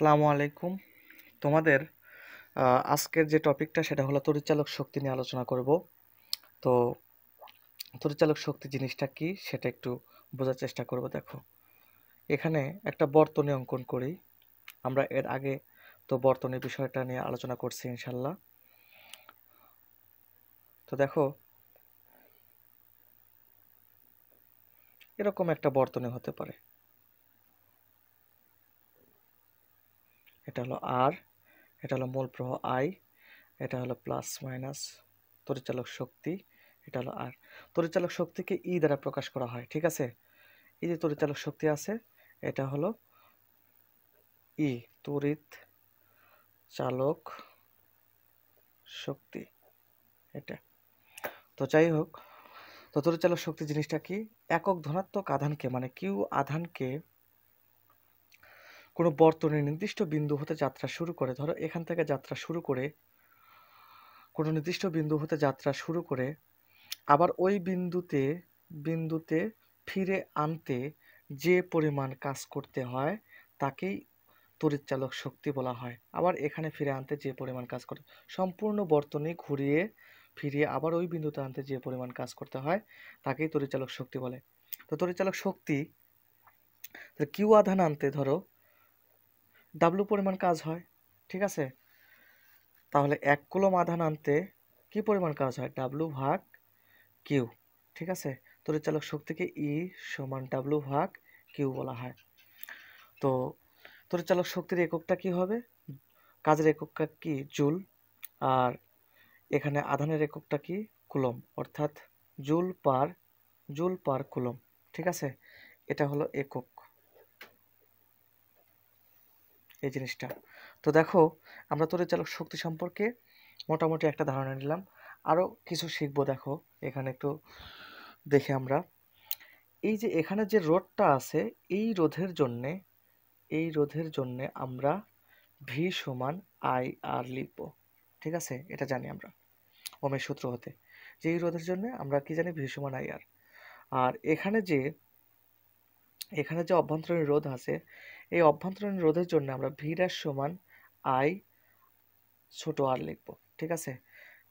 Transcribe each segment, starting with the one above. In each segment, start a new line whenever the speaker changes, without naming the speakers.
আসসালামু আলাইকুম তোমাদের আজকের যে টপিকটা সেটা হলো তরিচালক শক্তি নিয়ে আলোচনা করব তো তরিচালক শক্তি জিনিসটা কি সেটা একটু বোঝার চেষ্টা করব দেখো এখানে একটা বর্তনী অঙ্কন করি আমরা এর আগে তো বর্তনী বিষয়টা নিয়ে আলোচনা করছি ইনশাল্লাহ তো দেখো এরকম একটা বর্তনী হতে পারে এটা হলো আর এটা হলো মূল প্রবাহ আই এটা হলো প্লাস মাইনাস তরিচালক শক্তি এটা হলো আর তরিচালক শক্তিকে ই e দ্বারা প্রকাশ করা হয় ঠিক আছে এই যে তরিচালক শক্তি আছে এটা হলো ই e, তড়িৎ চালক শক্তি এটা তো যাই হোক তো তরিচালক শক্তি জিনিসটা কি একক ধনাত্মক আধানকে মানে কিউ আধানকে কোনো বর্তনে নির্দিষ্ট বিন্দু হতে যাত্রা শুরু করে ধরো এখান থেকে যাত্রা শুরু করে কোনো নির্দিষ্ট বিন্দু হতে যাত্রা শুরু করে আবার ওই বিন্দুতে বিন্দুতে ফিরে আনতে যে পরিমাণ কাজ করতে হয় তাকেই তড়িৎচালক শক্তি বলা হয় আবার এখানে ফিরে আনতে যে পরিমাণ কাজ করে সম্পূর্ণ বর্তনী ঘুরিয়ে ফিরিয়ে আবার ওই বিন্দুতে আনতে যে পরিমাণ কাজ করতে হয় তাকেই তড়িৎচালক শক্তি বলে তো তড়িৎচালক শক্তি কিউ আধান আনতে ধরো ডাব্লু পরিমাণ কাজ হয় ঠিক আছে তাহলে এক কুলম আধান আনতে কি পরিমাণ কাজ হয় ডাব্লু ভাগ কিউ ঠিক আছে তরিচালক শক্তিকে ই e সমান ডাব্লু ভাগ কিউ বলা হয় তো তরিচালক শক্তির এককটা কি হবে কাজের এককটা কি জুল আর এখানে আধানের এককটা কি কুলম অর্থাৎ joule per joule per coulomb ঠিক আছে এটা হলো একক এই জিনিসটা তো দেখো আমরা চালক শক্তি সম্পর্কে মোটামুটি একটা ধারণা নিলাম আরও কিছু শিখব দেখো এখানে একটু দেখে আমরা এই যে এখানে যে রোধটা আছে এই রোধের জন্যে এই রোধের জন্যে আমরা ভি সমান আই আর লিখব ঠিক আছে এটা জানি আমরা ওমের সূত্র হতে যে এই রোধের জন্য আমরা কি জানি ভি সমান আই আর আর এখানে যে এখানে যে অভ্যন্তরীণ রোধ আছে এই অভ্যন্তরীণ রোধের জন্য আমরা ভিডার সমান আই ছোট আর লিখব ঠিক আছে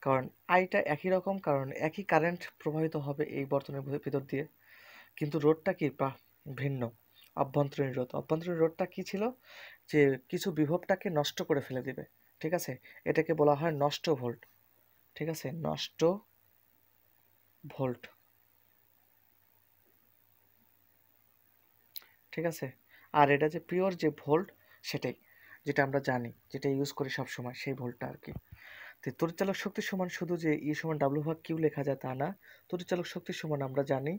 কারণ আইটা একই রকম কারণ একই কারেন্ট প্রবাহিত হবে এই বর্তনের ভিতর দিয়ে কিন্তু রোডটা কি ভিন্ন অভ্যন্তরীণ রোধ অভ্যন্তরীণ রোডটা কি ছিল যে কিছু বিভবটাকে নষ্ট করে ফেলে দিবে ঠিক আছে এটাকে বলা হয় নষ্ট ভোল্ট ঠিক আছে নষ্ট ভোল্ট ঠিক আছে আর এটা যে পিওর যে ভোল্ট সেটাই যেটা আমরা জানি যেটা ইউজ করি সব সময় সেই ভোল্টটা আর কি তো তরিচালক শক্তি সমান শুধু যে ই e সমান ডাব্লু ভাগ কিউ লেখা যায় তা না তরিচালক শক্তি সমান আমরা জানি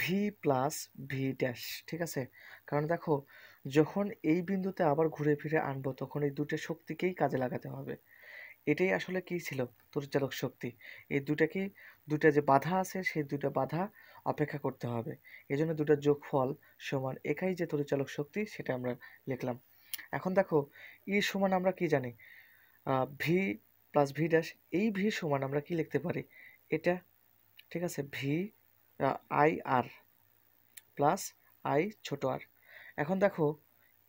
ভি প্লাস ভি ড্যাশ ঠিক আছে কারণ দেখো যখন এই বিন্দুতে আবার ঘুরে ফিরে আনবো তখন এই দুটো শক্তিকেই কাজে লাগাতে হবে এটাই আসলে কি ছিল পরিচালক শক্তি এই দুটাকে দুটা যে বাধা আছে সেই দুটা বাধা অপেক্ষা করতে হবে এই জন্য দুটার যোগফল সমান একাই যে পরিচালক শক্তি সেটা আমরা লিখলাম এখন দেখো ই e সমান আমরা কি জানি ভি প্লাস ভি ড্যাশ এই ভি সমান আমরা কি লিখতে পারি এটা ঠিক আছে V I R plus I ছোট আর এখন দেখো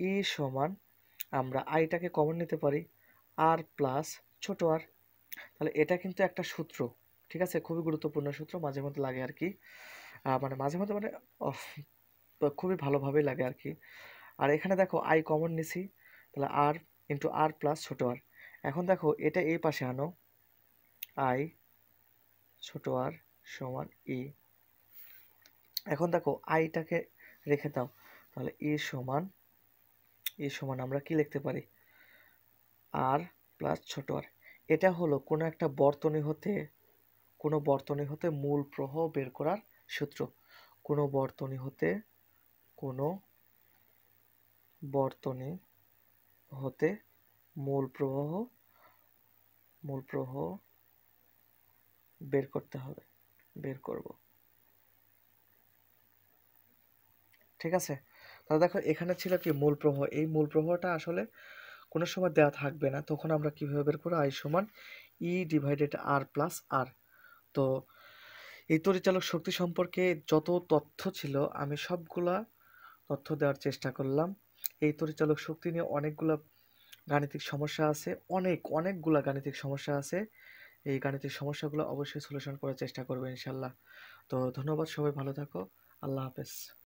ই e সমান আমরা আইটাকে কমন নিতে পারি আর প্লাস ছোট আর তাহলে এটা কিন্তু একটা সূত্র ঠিক আছে খুবই গুরুত্বপূর্ণ সূত্র মাঝে মধ্যে লাগে আর কি মানে মাঝে মধ্যে মানে খুবই ভালোভাবে লাগে আর কি আর এখানে দেখো আই কমন নিছি তাহলে আর ইন্টু আর প্লাস ছোট আর এখন দেখো এটা এই পাশে আনো আই ছোট আর সমান ই e। এখন দেখো আইটাকে রেখে দাও তাহলে ই e সমান ই e সমান আমরা কি লিখতে পারি আর প্লাস ছোট আর এটা হলো কোনো একটা বর্তনী হতে কোনো বর্তনী হতে মূল প্রহ বের করার সূত্র কোনো বর্তনী হতে কোনো বর্তনী হতে মূল প্রবাহ মূল প্রবাহ বের করতে হবে বের করব ঠিক আছে তাহলে দেখো এখানে ছিল কি মূল প্রবাহ এই মূল প্রবাহটা আসলে কোনো সময় দেওয়া থাকবে না তখন আমরা কীভাবে বের করবো আই সমান ই ডিভাইডেড আর প্লাস আর তো এই তরিচালক শক্তি সম্পর্কে যত তথ্য ছিল আমি সবগুলা তথ্য দেওয়ার চেষ্টা করলাম এই তরিচালক শক্তি নিয়ে অনেকগুলো গাণিতিক সমস্যা আছে অনেক অনেকগুলো গাণিতিক সমস্যা আছে এই গাণিতিক সমস্যাগুলো অবশ্যই সলিউশন করার চেষ্টা করবে ইনশাল্লাহ তো ধন্যবাদ সবাই ভালো থাকো আল্লাহ হাফেজ